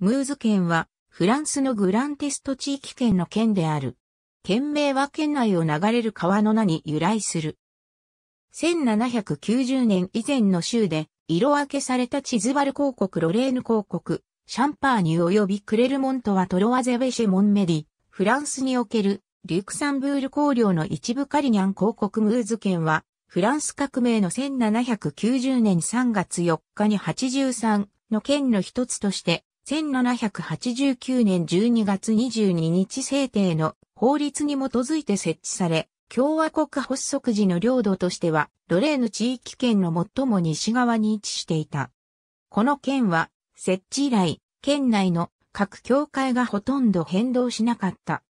ムーズ県は、フランスのグランテスト地域圏の県である。県名は県内を流れる川の名に由来する。1790年以前の州で、色分けされたチズバル公国ロレーヌ公国、シャンパーニュ及びクレルモントはトロワゼベシェモンメディ、フランスにおけるリュクサンブール公領の一部カリニャン公国ムーズ県は、フランス革命の1790年3月4日に83の県の一つとして1789年12月22日制定の法律に基づいて設置され、共和国発足時の領土としては、奴隷の地域圏の最も西側に位置していた。この県は、設置以来、県内の各教会がほとんど変動しなかった。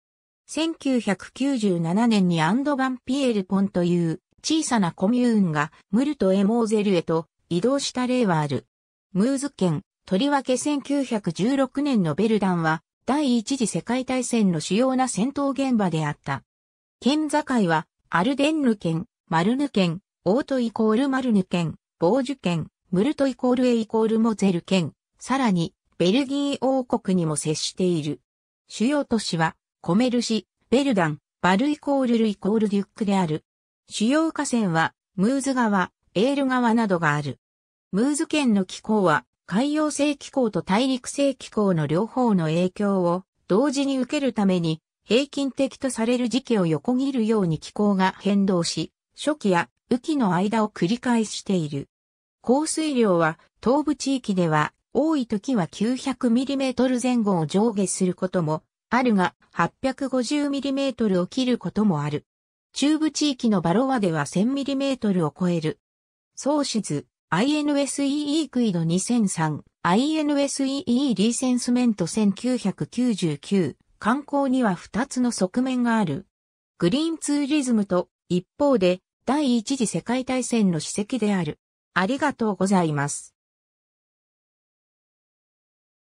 1997年にアンドバンピエールポンという小さなコミューンがムルトエモーゼルへと移動した例はある。ムーズ県とりわけ1916年のベルダンは、第一次世界大戦の主要な戦闘現場であった。県境は、アルデンヌ県、マルヌ県、オートイコールマルヌ県、ボージュ県、ムルトイコールエイコールモゼル県、さらに、ベルギー王国にも接している。主要都市は、コメル市、ベルダン、バルイコールルイコールデュックである。主要河川は、ムーズ川、エール川などがある。ムーズ県の気候は、海洋性気候と大陸性気候の両方の影響を同時に受けるために平均的とされる時期を横切るように気候が変動し、初期や雨季の間を繰り返している。降水量は東部地域では多い時は 900mm 前後を上下することもあるが 850mm を切ることもある。中部地域のバロワでは 1000mm を超える。総資図、INSEE クイド2003、INSEE リーセンスメント1999、観光には2つの側面がある。グリーンツーリズムと、一方で、第一次世界大戦の史跡である。ありがとうございます。